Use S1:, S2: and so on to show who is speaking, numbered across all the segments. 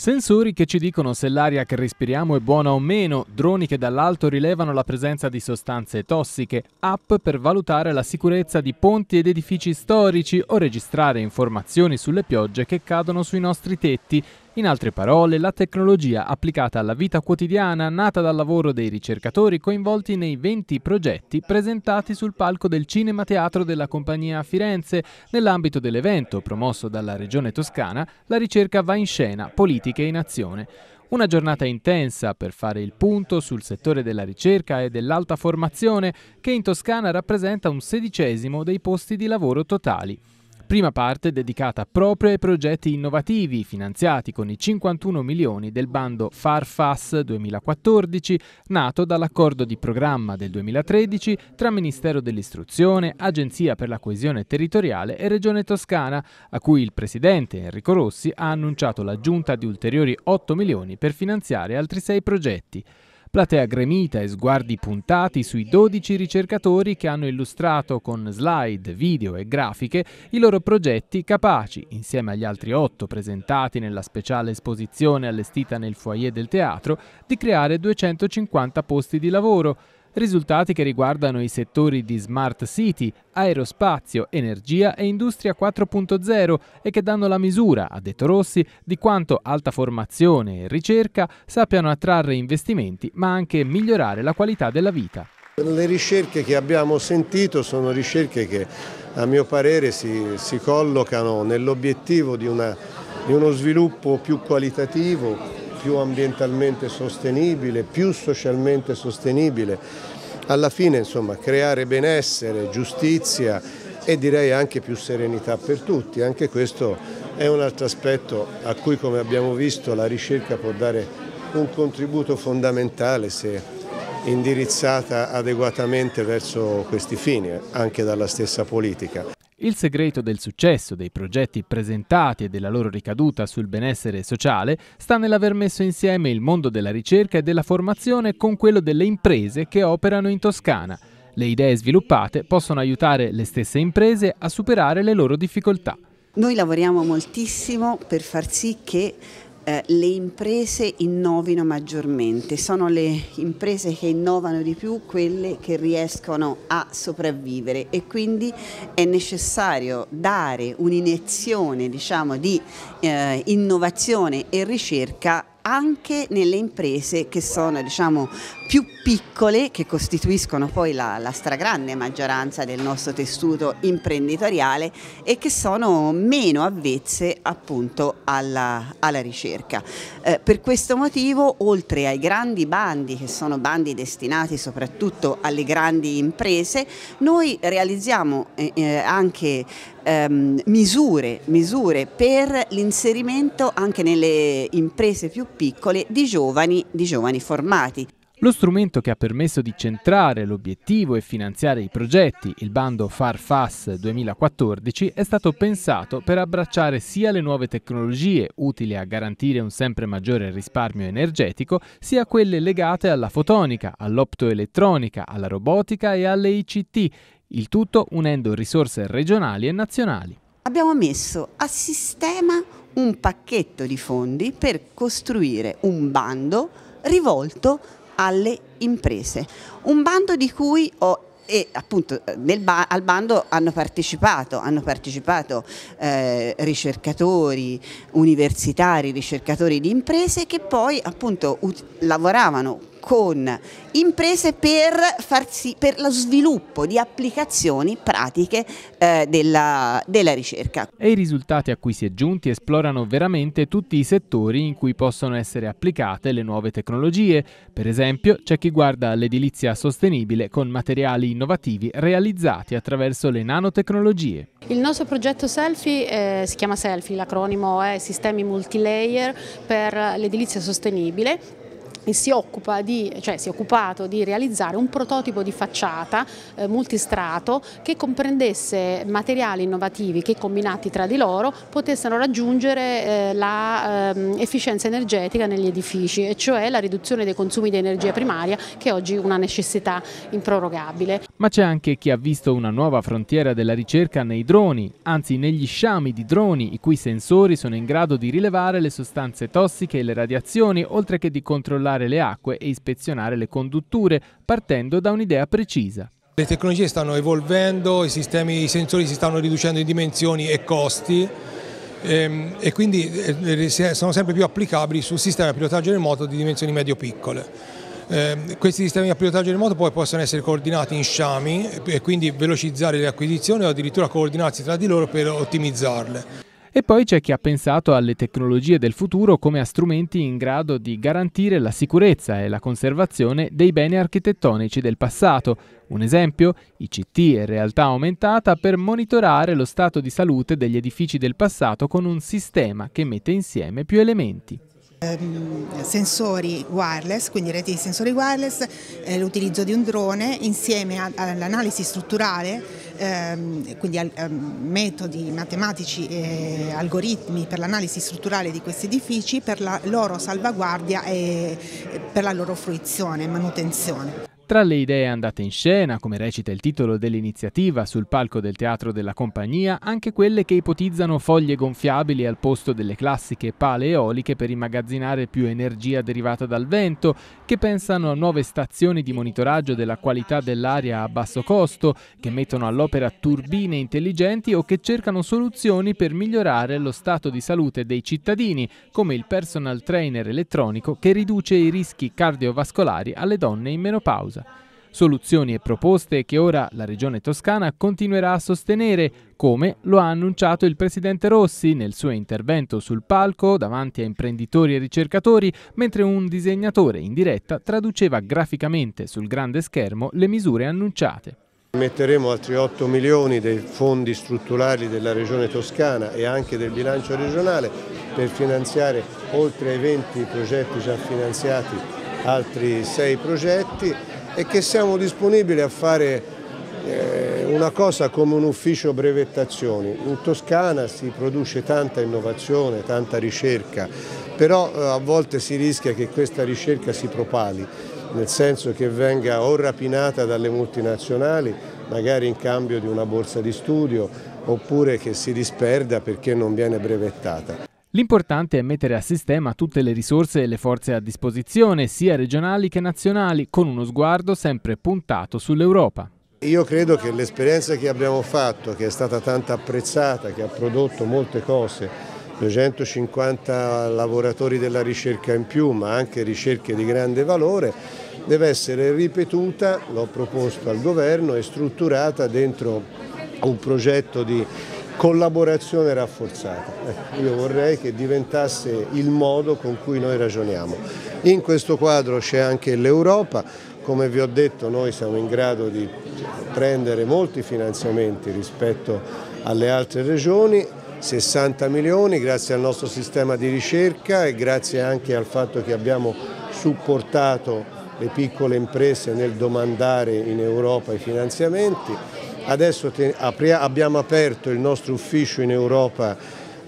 S1: Sensori che ci dicono se l'aria che respiriamo è buona o meno, droni che dall'alto rilevano la presenza di sostanze tossiche, app per valutare la sicurezza di ponti ed edifici storici o registrare informazioni sulle piogge che cadono sui nostri tetti in altre parole, la tecnologia applicata alla vita quotidiana nata dal lavoro dei ricercatori coinvolti nei 20 progetti presentati sul palco del Cinema Teatro della Compagnia a Firenze nell'ambito dell'evento promosso dalla Regione Toscana La ricerca va in scena, politiche in azione. Una giornata intensa per fare il punto sul settore della ricerca e dell'alta formazione che in Toscana rappresenta un sedicesimo dei posti di lavoro totali prima parte dedicata proprio ai progetti innovativi finanziati con i 51 milioni del bando Farfas 2014, nato dall'accordo di programma del 2013 tra Ministero dell'Istruzione, Agenzia per la coesione territoriale e Regione Toscana, a cui il presidente Enrico Rossi ha annunciato l'aggiunta di ulteriori 8 milioni per finanziare altri 6 progetti. Platea gremita e sguardi puntati sui 12 ricercatori che hanno illustrato con slide, video e grafiche i loro progetti capaci, insieme agli altri 8 presentati nella speciale esposizione allestita nel foyer del teatro, di creare 250 posti di lavoro Risultati che riguardano i settori di smart city, aerospazio, energia e industria 4.0 e che danno la misura, ha detto Rossi, di quanto alta formazione e ricerca sappiano attrarre investimenti ma anche migliorare la qualità della vita.
S2: Le ricerche che abbiamo sentito sono ricerche che a mio parere si, si collocano nell'obiettivo di, di uno sviluppo più qualitativo, più ambientalmente sostenibile, più socialmente sostenibile alla fine insomma, creare benessere, giustizia e direi anche più serenità per tutti. Anche questo è un altro aspetto a cui come abbiamo visto la ricerca può dare un contributo fondamentale se indirizzata adeguatamente verso questi fini, anche dalla stessa politica.
S1: Il segreto del successo dei progetti presentati e della loro ricaduta sul benessere sociale sta nell'aver messo insieme il mondo della ricerca e della formazione con quello delle imprese che operano in Toscana. Le idee sviluppate possono aiutare le stesse imprese a superare le loro difficoltà.
S3: Noi lavoriamo moltissimo per far sì che eh, le imprese innovino maggiormente, sono le imprese che innovano di più quelle che riescono a sopravvivere e quindi è necessario dare un'iniezione diciamo, di eh, innovazione e ricerca anche nelle imprese che sono diciamo, più piccole, che costituiscono poi la, la, stragrande maggioranza del nostro tessuto imprenditoriale e che sono meno avvezze appunto alla, alla ricerca. Eh, per questo motivo, oltre ai grandi bandi, che sono bandi destinati soprattutto alle grandi imprese, noi realizziamo eh, eh anche ehm, misure, misure, per l'inserimento anche nelle imprese più piccole di giovani, di giovani
S1: formati. Lo strumento che ha permesso di centrare l'obiettivo e finanziare i progetti, il bando FARFAS 2014, è stato pensato per abbracciare sia le nuove tecnologie utili a garantire un sempre maggiore risparmio energetico, sia quelle legate alla fotonica, all'optoelettronica, alla robotica e alle ICT, il tutto unendo risorse regionali e nazionali.
S3: Abbiamo messo a sistema un pacchetto di fondi per costruire un bando rivolto alle imprese. Un bando di cui ho e appunto ba al bando hanno partecipato, hanno partecipato eh, ricercatori universitari, ricercatori di imprese che poi appunto lavoravano con imprese per, farsi, per, lo sviluppo di applicazioni pratiche eh, della, della ricerca.
S1: E i risultati a cui si è giunti esplorano veramente tutti i settori in cui possono essere applicate le nuove tecnologie. Per esempio c'è chi guarda l'edilizia sostenibile con materiali innovativi realizzati attraverso le nanotecnologie.
S3: Il nostro progetto Selfie eh, si chiama Selfie, l'acronimo è Sistemi Multilayer per l'edilizia sostenibile e si, occupa di, cioè si è occupato di realizzare un prototipo di facciata eh, multistrato che comprendesse materiali innovativi che combinati tra di loro potessero raggiungere eh, l'efficienza ehm, eh, energetica negli edifici e cioè la riduzione dei consumi di energia primaria che è oggi è una necessità improrogabile.
S1: Ma c'è anche chi ha visto una nuova frontiera della ricerca nei droni, anzi negli sciami di droni i cui sensori sono in grado di rilevare le sostanze tossiche e le radiazioni, oltre che di controllare le acque e ispezionare le condutture, partendo da un'idea precisa. Le tecnologie stanno
S2: evolvendo, i, sistemi, i sensori si stanno riducendo in dimensioni e costi ehm, e quindi eh, sono sempre più applicabili su sistemi a pilotaggio remoto di dimensioni medio-piccole. Eh, questi sistemi di pilotaggio remoto poi possono essere coordinati in sciami e quindi velocizzare le acquisizioni o addirittura coordinarsi tra di loro per ottimizzarle.
S1: E poi c'è chi ha pensato alle tecnologie del futuro come a strumenti in grado di garantire la sicurezza e la conservazione dei beni architettonici del passato. Un esempio, ICT e realtà aumentata per monitorare lo stato di salute degli edifici del passato con un sistema che mette insieme più elementi.
S3: Ehm, sensori wireless, quindi reti di sensori wireless, eh, l'utilizzo di un drone insieme all'analisi strutturale, ehm, quindi ehm, metodi matematici e algoritmi per l'analisi strutturale di questi edifici, per la loro salvaguardia e per la loro fruizione e manutenzione.
S1: Tra le idee andate in scena, come recita il titolo dell'iniziativa sul palco del Teatro della Compagnia, anche quelle che ipotizzano foglie gonfiabili al posto delle classiche pale eoliche per immagazzinare più energia derivata dal vento, che pensano a nuove stazioni di monitoraggio della qualità dell'aria a basso costo, che mettono all'opera turbine intelligenti o che cercano soluzioni per migliorare lo stato di salute dei cittadini, come il personal trainer elettronico che riduce i rischi cardiovascolari alle donne in menopausa. Sud. Soluzioni e proposte che ora la Regione Toscana continuerà a sostenere, come lo ha annunciato il Presidente Rossi nel suo intervento sul palco davanti a imprenditori e ricercatori, mentre un disegnatore in diretta traduceva graficamente sul grande schermo le misure annunciate.
S2: Metteremo altri 8 milioni dei fondi strutturali della Regione Toscana e anche del bilancio regionale per finanziare oltre ai 20 progetti già finanziati altri 6 progetti e che siamo disponibili a fare eh, una cosa come un ufficio brevettazioni. In Toscana si produce tanta innovazione, tanta ricerca, però eh, a volte si rischia che questa ricerca si propali, nel senso che venga o rapinata dalle multinazionali, magari in cambio di una borsa di studio, oppure che si disperda perché non viene brevettata.
S1: L'importante è mettere a sistema tutte le risorse e le forze a disposizione, sia regionali che nazionali, con uno sguardo sempre puntato sull'Europa.
S2: Io credo che l'esperienza che abbiamo fatto, che è stata tanto apprezzata, che ha prodotto molte cose, 250 lavoratori della ricerca in più, ma anche ricerche di grande valore, deve essere ripetuta, l'ho proposto al governo, e strutturata dentro un progetto di collaborazione rafforzata. Eh, io vorrei che diventasse il modo con cui noi ragioniamo. In questo quadro c'è anche l'Europa, come vi ho detto noi siamo in grado di prendere molti finanziamenti rispetto alle altre regioni 60 milioni grazie al nostro sistema di ricerca e grazie anche al fatto che abbiamo supportato le piccole imprese nel domandare in Europa i finanziamenti. Adesso abbiamo aperto il nostro ufficio in Europa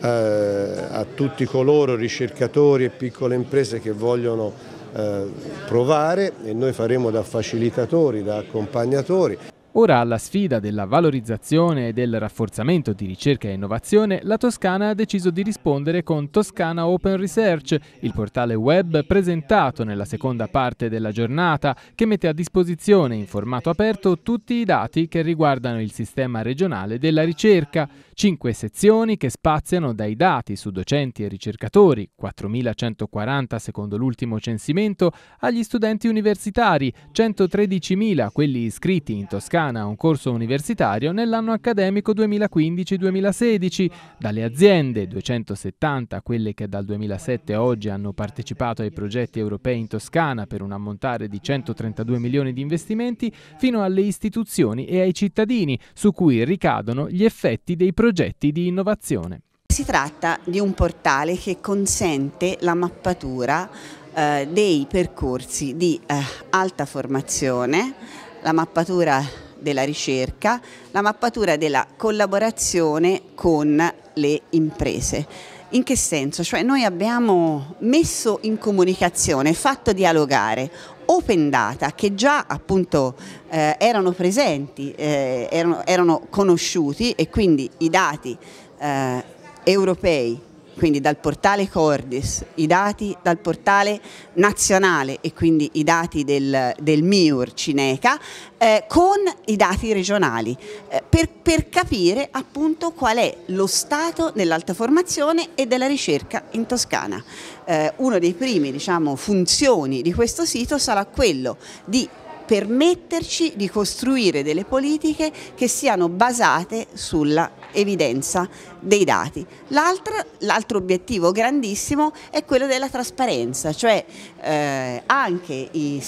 S2: eh, a tutti coloro, ricercatori e piccole imprese che vogliono eh, provare e noi faremo da facilitatori, da accompagnatori.
S1: Ora alla sfida della valorizzazione e del rafforzamento di ricerca e innovazione, la Toscana ha deciso di rispondere con Toscana Open Research, il portale web presentato nella seconda parte della giornata, che mette a disposizione in formato aperto tutti i dati che riguardano il sistema regionale della ricerca. Cinque sezioni che spaziano dai dati su docenti e ricercatori, 4.140 secondo l'ultimo censimento, agli studenti universitari, 113.000 quelli iscritti in Toscana italiana a un corso universitario nell'anno accademico 2015-2016. Dalle aziende, 270 quelle che dal 2007 a oggi hanno partecipato ai progetti europei in Toscana per un ammontare di 132 milioni di investimenti, fino alle istituzioni e ai cittadini, su cui ricadono gli effetti dei progetti di innovazione.
S3: Si tratta di un portale che consente la mappatura eh, dei percorsi di eh, alta formazione, la mappatura della ricerca, la mappatura della collaborazione con le imprese. In che senso? Cioè noi abbiamo messo in comunicazione, fatto dialogare open data che già appunto eh, erano presenti, eh, erano, erano, conosciuti e quindi i dati eh, europei quindi dal portale Cordis, i dati dal portale nazionale e quindi i dati del, del MIUR Cineca eh, con i dati regionali eh, per, per, capire appunto qual è lo stato dell'alta formazione e della ricerca in Toscana. Eh, uno dei primi diciamo, funzioni di questo sito sarà quello di permetterci di costruire delle politiche che siano basate sulla evidenza dei dati. L'altro obiettivo grandissimo è quello della trasparenza, cioè eh, anche i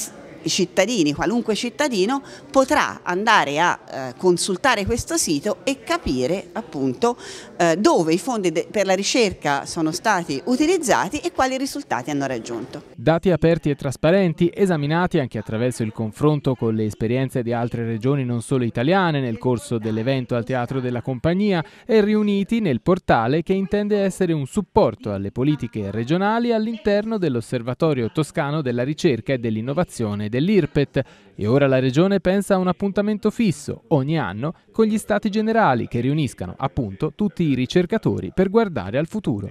S3: cittadini, qualunque cittadino, potrà andare a eh, consultare questo sito e capire appunto eh, dove i fondi per la ricerca sono stati utilizzati e quali risultati hanno raggiunto.
S1: Dati aperti e trasparenti, esaminati anche attraverso il confronto con le esperienze di altre regioni non solo italiane nel corso dell'evento al Teatro della Compagnia e riuniti nel portale che intende essere un supporto alle politiche regionali all'interno dell'Osservatorio Toscano della Ricerca e dell'Innovazione dell'IRPET e ora la regione pensa a un appuntamento fisso ogni anno con gli stati generali che riuniscano appunto tutti i ricercatori per guardare al futuro.